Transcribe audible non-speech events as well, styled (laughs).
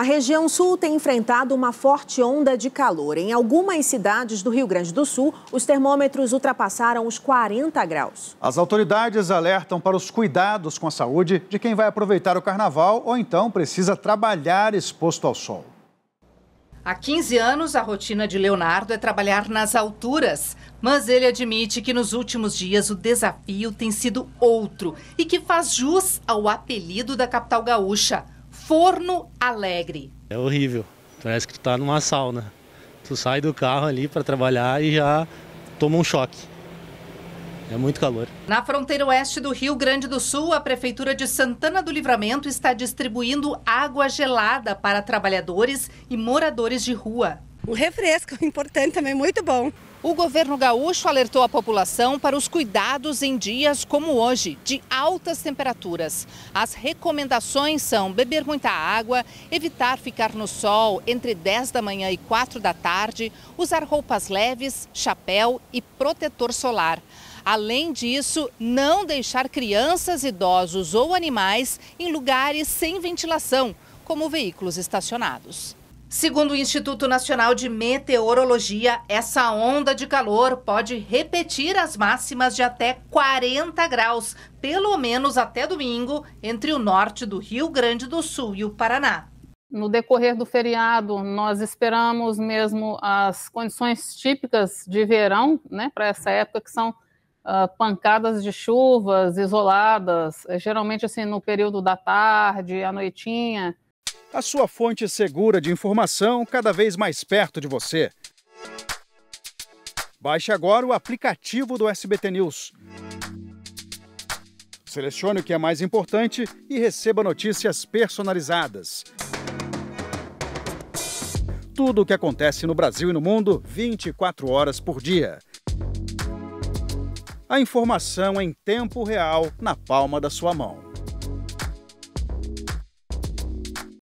A região sul tem enfrentado uma forte onda de calor. Em algumas cidades do Rio Grande do Sul, os termômetros ultrapassaram os 40 graus. As autoridades alertam para os cuidados com a saúde de quem vai aproveitar o carnaval ou então precisa trabalhar exposto ao sol. Há 15 anos, a rotina de Leonardo é trabalhar nas alturas. Mas ele admite que nos últimos dias o desafio tem sido outro e que faz jus ao apelido da capital gaúcha Forno Alegre. É horrível. Parece que tu tá numa sauna. Tu sai do carro ali para trabalhar e já toma um choque. É muito calor. Na fronteira oeste do Rio Grande do Sul, a Prefeitura de Santana do Livramento está distribuindo água gelada para trabalhadores e moradores de rua. O refresco (laughs) importante também, muito bom. O governo gaúcho alertou a população para os cuidados em dias como hoje, de altas temperaturas. As recomendações são beber muita água, evitar ficar no sol entre 10 da manhã e 4 da tarde, usar roupas leves, chapéu e protetor solar. Além disso, não deixar crianças, idosos ou animais em lugares sem ventilação, como veículos estacionados. Segundo o Instituto Nacional de Meteorologia, essa onda de calor pode repetir as máximas de até 40 graus, pelo menos até domingo, entre o norte do Rio Grande do Sul e o Paraná. No decorrer do feriado, nós esperamos mesmo as condições típicas de verão, né, para essa época, que são uh, pancadas de chuvas isoladas, eh, geralmente assim no período da tarde, à noitinha. A sua fonte segura de informação cada vez mais perto de você. Baixe agora o aplicativo do SBT News. Selecione o que é mais importante e receba notícias personalizadas. Tudo o que acontece no Brasil e no mundo 24 horas por dia a informação em tempo real na palma da sua mão.